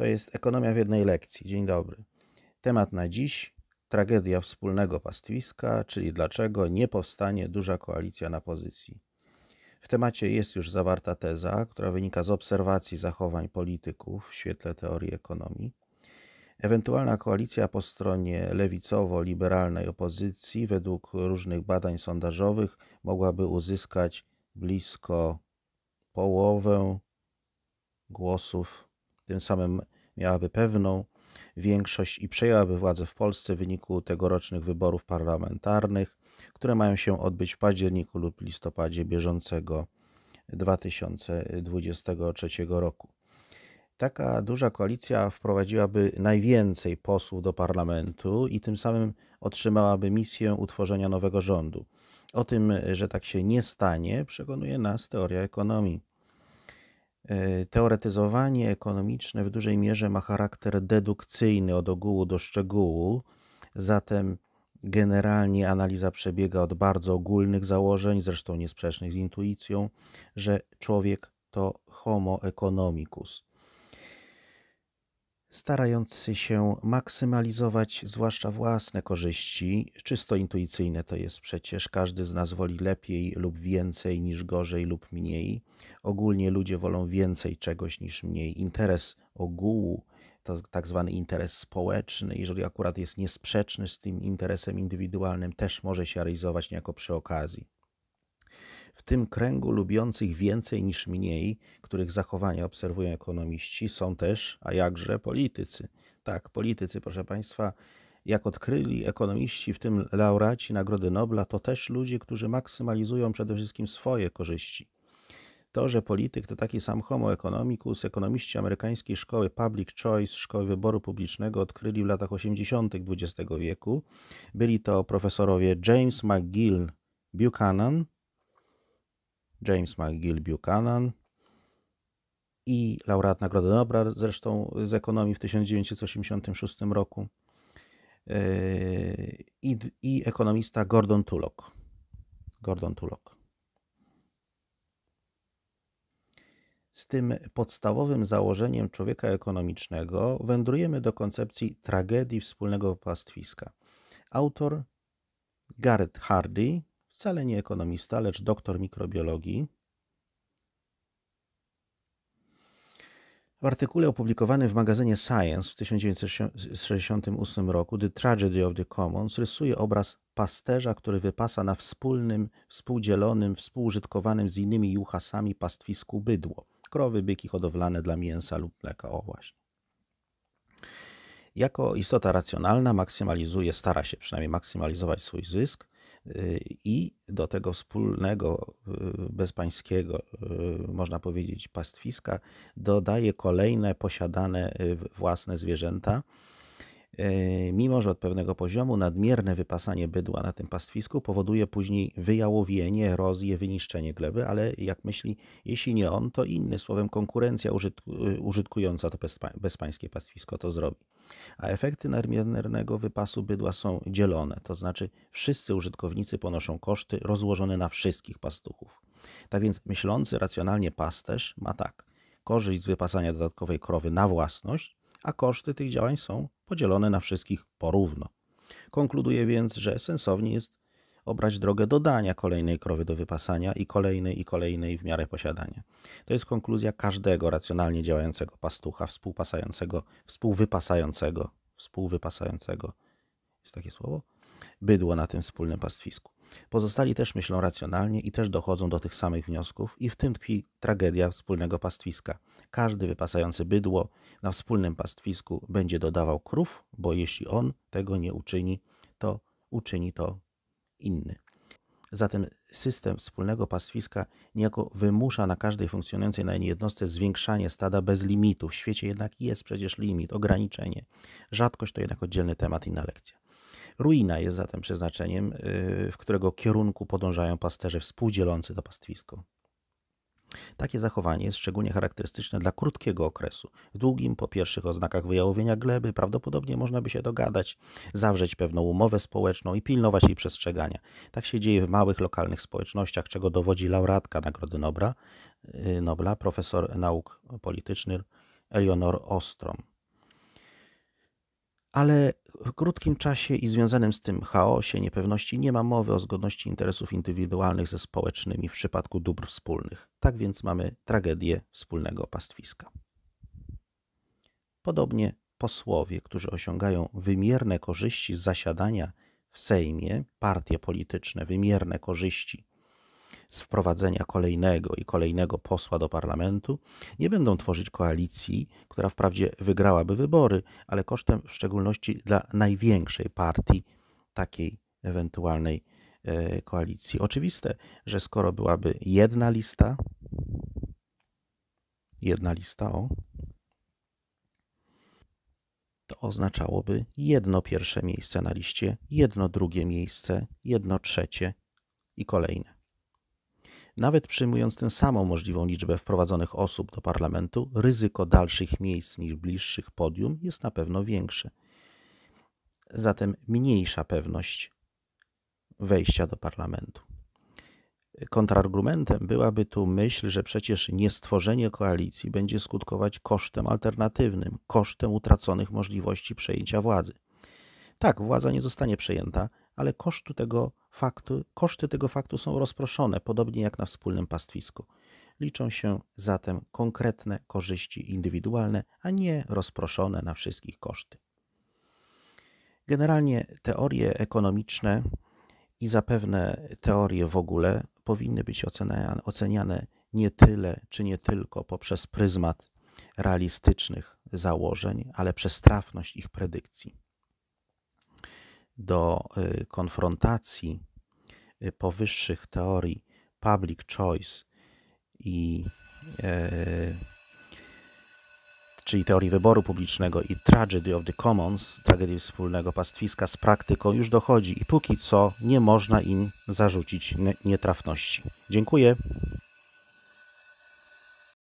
To jest ekonomia w jednej lekcji. Dzień dobry. Temat na dziś tragedia wspólnego pastwiska, czyli dlaczego nie powstanie duża koalicja na pozycji. W temacie jest już zawarta teza, która wynika z obserwacji zachowań polityków w świetle teorii ekonomii. Ewentualna koalicja po stronie lewicowo-liberalnej opozycji, według różnych badań sondażowych, mogłaby uzyskać blisko połowę głosów tym samym miałaby pewną większość i przejęłaby władzę w Polsce w wyniku tegorocznych wyborów parlamentarnych, które mają się odbyć w październiku lub listopadzie bieżącego 2023 roku. Taka duża koalicja wprowadziłaby najwięcej posłów do parlamentu i tym samym otrzymałaby misję utworzenia nowego rządu. O tym, że tak się nie stanie, przekonuje nas teoria ekonomii. E, teoretyzowanie ekonomiczne w dużej mierze ma charakter dedukcyjny od ogółu do szczegółu, zatem generalnie analiza przebiega od bardzo ogólnych założeń, zresztą niesprzecznych z intuicją, że człowiek to homo economicus starający się maksymalizować zwłaszcza własne korzyści, czysto intuicyjne to jest przecież, każdy z nas woli lepiej lub więcej niż gorzej lub mniej. Ogólnie ludzie wolą więcej czegoś niż mniej. Interes ogółu to tak zwany interes społeczny, jeżeli akurat jest niesprzeczny z tym interesem indywidualnym, też może się realizować niejako przy okazji. W tym kręgu lubiących więcej niż mniej, których zachowania obserwują ekonomiści, są też, a jakże, politycy. Tak, politycy, proszę Państwa, jak odkryli ekonomiści, w tym laureaci Nagrody Nobla, to też ludzie, którzy maksymalizują przede wszystkim swoje korzyści. To, że polityk to taki sam homo economicus, ekonomiści amerykańskiej szkoły Public Choice, szkoły wyboru publicznego odkryli w latach 80. XX wieku. Byli to profesorowie James McGill Buchanan, James McGill Buchanan i laureat Nagrody Nobla zresztą z ekonomii w 1986 roku yy, i, i ekonomista Gordon Tullock. Gordon Tullock. Z tym podstawowym założeniem człowieka ekonomicznego wędrujemy do koncepcji tragedii wspólnego pastwiska. Autor Gareth Hardy wcale nie ekonomista, lecz doktor mikrobiologii. W artykule opublikowanym w magazynie Science w 1968 roku The Tragedy of the Commons rysuje obraz pasterza, który wypasa na wspólnym, współdzielonym, współużytkowanym z innymi juchasami pastwisku bydło. Krowy, byki hodowlane dla mięsa lub mleka, o właśnie. Jako istota racjonalna maksymalizuje, stara się przynajmniej maksymalizować swój zysk, i do tego wspólnego, y, bezpańskiego, y, można powiedzieć, pastwiska dodaje kolejne posiadane y, własne zwierzęta E, mimo że od pewnego poziomu nadmierne wypasanie bydła na tym pastwisku powoduje później wyjałowienie, erozję, wyniszczenie gleby, ale jak myśli, jeśli nie on, to inny, słowem konkurencja e, użytkująca to bezpańskie pastwisko to zrobi. A efekty nadmiernego wypasu bydła są dzielone, to znaczy wszyscy użytkownicy ponoszą koszty rozłożone na wszystkich pastuchów. Tak więc myślący racjonalnie pasterz ma tak, korzyść z wypasania dodatkowej krowy na własność, a koszty tych działań są podzielone na wszystkich porówno. Konkluduję więc, że sensownie jest obrać drogę dodania kolejnej krowy do wypasania i kolejnej i kolejnej w miarę posiadania. To jest konkluzja każdego racjonalnie działającego pastucha, współpasającego, współwypasającego, współwypasającego, jest takie słowo, bydło na tym wspólnym pastwisku. Pozostali też myślą racjonalnie i też dochodzą do tych samych wniosków, i w tym tkwi tragedia wspólnego pastwiska. Każdy wypasający bydło na wspólnym pastwisku będzie dodawał krów, bo jeśli on tego nie uczyni, to uczyni to inny. Zatem system wspólnego pastwiska niejako wymusza na każdej funkcjonującej na jednostce zwiększanie stada bez limitu. W świecie jednak jest przecież limit, ograniczenie. Rzadkość to jednak oddzielny temat i na lekcję. Ruina jest zatem przeznaczeniem, y, w którego kierunku podążają pasterze współdzielący to pastwisko. Takie zachowanie jest szczególnie charakterystyczne dla krótkiego okresu. W długim, po pierwszych oznakach wyjałowienia gleby, prawdopodobnie można by się dogadać, zawrzeć pewną umowę społeczną i pilnować jej przestrzegania. Tak się dzieje w małych, lokalnych społecznościach, czego dowodzi laureatka Nagrody Nobla, y, Nobla profesor nauk politycznych Eleonor Ostrom ale w krótkim czasie i związanym z tym chaosie, niepewności nie ma mowy o zgodności interesów indywidualnych ze społecznymi w przypadku dóbr wspólnych. Tak więc mamy tragedię wspólnego pastwiska. Podobnie posłowie, którzy osiągają wymierne korzyści z zasiadania w Sejmie, partie polityczne, wymierne korzyści z wprowadzenia kolejnego i kolejnego posła do parlamentu, nie będą tworzyć koalicji, która wprawdzie wygrałaby wybory, ale kosztem w szczególności dla największej partii takiej ewentualnej e, koalicji. Oczywiste, że skoro byłaby jedna lista, jedna lista, o, to oznaczałoby jedno pierwsze miejsce na liście, jedno drugie miejsce, jedno trzecie i kolejne. Nawet przyjmując tę samą możliwą liczbę wprowadzonych osób do parlamentu, ryzyko dalszych miejsc niż bliższych podium jest na pewno większe. Zatem mniejsza pewność wejścia do parlamentu. Kontrargumentem byłaby tu myśl, że przecież niestworzenie koalicji będzie skutkować kosztem alternatywnym, kosztem utraconych możliwości przejęcia władzy. Tak, władza nie zostanie przejęta, ale kosztu tego faktu, koszty tego faktu są rozproszone, podobnie jak na wspólnym pastwisku. Liczą się zatem konkretne korzyści indywidualne, a nie rozproszone na wszystkich koszty. Generalnie teorie ekonomiczne i zapewne teorie w ogóle powinny być oceniane, oceniane nie tyle czy nie tylko poprzez pryzmat realistycznych założeń, ale przez trafność ich predykcji do y, konfrontacji y, powyższych teorii public choice i y, czyli teorii wyboru publicznego i tragedy of the commons, tragedii wspólnego pastwiska z praktyką już dochodzi i póki co nie można im zarzucić nietrafności. Dziękuję.